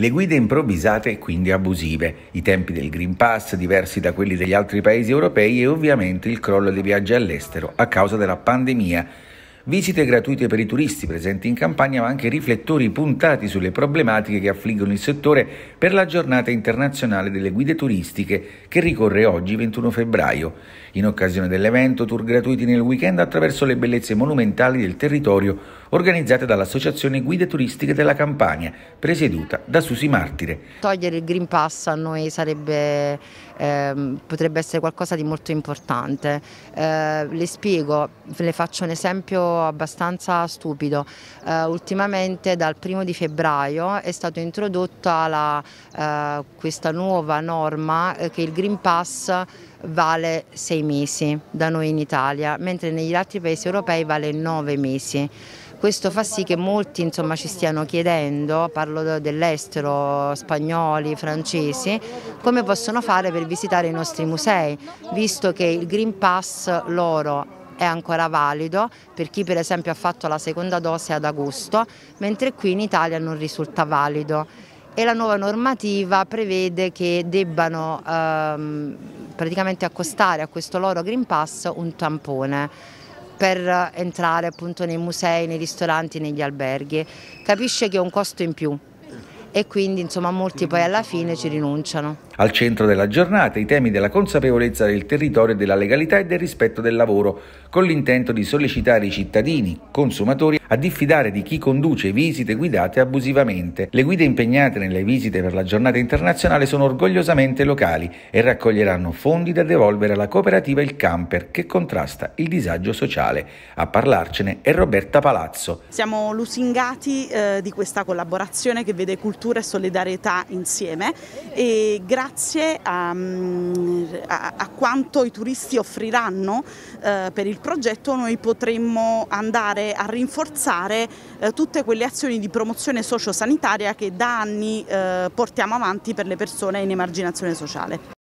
Le guide improvvisate e quindi abusive, i tempi del Green Pass diversi da quelli degli altri paesi europei e ovviamente il crollo dei viaggi all'estero a causa della pandemia. Visite gratuite per i turisti presenti in campagna, ma anche riflettori puntati sulle problematiche che affliggono il settore per la giornata internazionale delle guide turistiche che ricorre oggi 21 febbraio. In occasione dell'evento, tour gratuiti nel weekend attraverso le bellezze monumentali del territorio organizzate dall'Associazione Guide Turistiche della Campania, presieduta da Susi Martire. Togliere il Green Pass a noi sarebbe, eh, potrebbe essere qualcosa di molto importante. Eh, le spiego, le faccio un esempio abbastanza stupido. Eh, ultimamente dal primo di febbraio è stata introdotta la, eh, questa nuova norma eh, che il Green Pass vale sei mesi da noi in Italia, mentre negli altri paesi europei vale nove mesi. Questo fa sì che molti insomma, ci stiano chiedendo, parlo dell'estero, spagnoli, francesi, come possono fare per visitare i nostri musei, visto che il Green Pass loro è ancora valido per chi per esempio ha fatto la seconda dose ad agosto, mentre qui in Italia non risulta valido e la nuova normativa prevede che debbano ehm, praticamente accostare a questo loro Green Pass un tampone per entrare appunto nei musei, nei ristoranti, negli alberghi, capisce che è un costo in più e quindi insomma molti poi alla fine ci rinunciano. Al centro della giornata i temi della consapevolezza del territorio, della legalità e del rispetto del lavoro, con l'intento di sollecitare i cittadini, consumatori a diffidare di chi conduce visite guidate abusivamente. Le guide impegnate nelle visite per la giornata internazionale sono orgogliosamente locali e raccoglieranno fondi da devolvere alla cooperativa Il Camper che contrasta il disagio sociale. A parlarcene è Roberta Palazzo. Siamo lusingati eh, di questa collaborazione che vede cultura e solidarietà insieme e grazie a, mm, a, a quanto i turisti offriranno eh, per il progetto noi potremmo andare a rinforzare rafforzare eh, tutte quelle azioni di promozione sociosanitaria che da anni eh, portiamo avanti per le persone in emarginazione sociale.